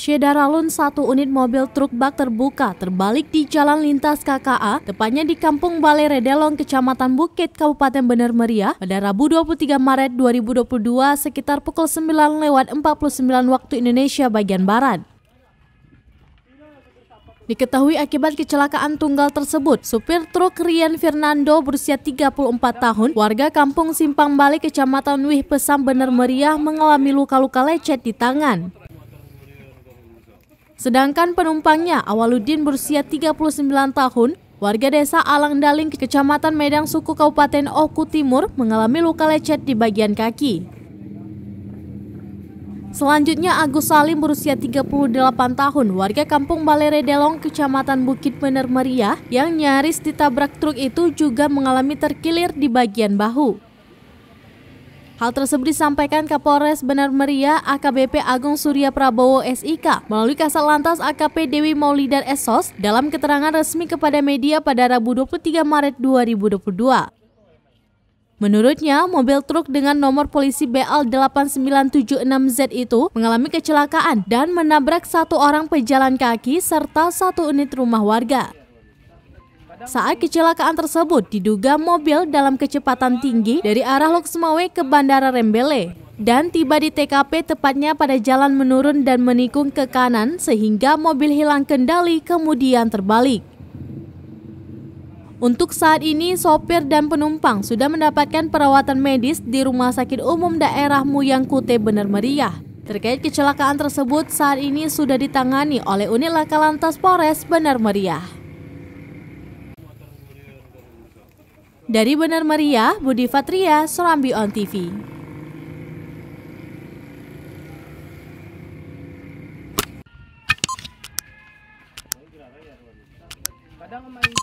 Syedaralun satu unit mobil truk bak terbuka terbalik di jalan lintas KKA, tepatnya di Kampung Balai Redelong, Kecamatan Bukit, Kabupaten Bener Meriah, pada Rabu 23 Maret 2022 sekitar pukul 9 lewat 49 waktu Indonesia bagian Barat. Diketahui akibat kecelakaan tunggal tersebut, supir truk Rian Fernando berusia 34 tahun, warga kampung Simpang Bali, Kecamatan Wih Pesam, Bener Meriah mengalami luka-luka lecet di tangan. Sedangkan penumpangnya Awaludin berusia 39 tahun, warga desa Alang Daling, Kecamatan Medang Suku Kabupaten Oku Timur mengalami luka lecet di bagian kaki. Selanjutnya Agus Salim berusia 38 tahun, warga kampung Balere Delong, Kecamatan Bukit Bener Meriah, yang nyaris ditabrak truk itu juga mengalami terkilir di bagian bahu. Hal tersebut disampaikan Kapolres Benar Meriah AKBP Agung Surya Prabowo SIK melalui Kasat Lantas AKP Dewi Maulidar Esos dalam keterangan resmi kepada media pada Rabu 23 Maret 2022. Menurutnya, mobil truk dengan nomor polisi BL 8976Z itu mengalami kecelakaan dan menabrak satu orang pejalan kaki serta satu unit rumah warga. Saat kecelakaan tersebut diduga mobil dalam kecepatan tinggi dari arah Loksmawe ke Bandara Rembele dan tiba di TKP tepatnya pada jalan menurun dan menikung ke kanan sehingga mobil hilang kendali kemudian terbalik. Untuk saat ini, sopir dan penumpang sudah mendapatkan perawatan medis di Rumah Sakit Umum Daerah Muyang Kute Bener Meriah. Terkait kecelakaan tersebut, saat ini sudah ditangani oleh unit Laka Lantas Polres Bener Meriah. Dari Benar Maria, Budi Fatria, Serambi On TV.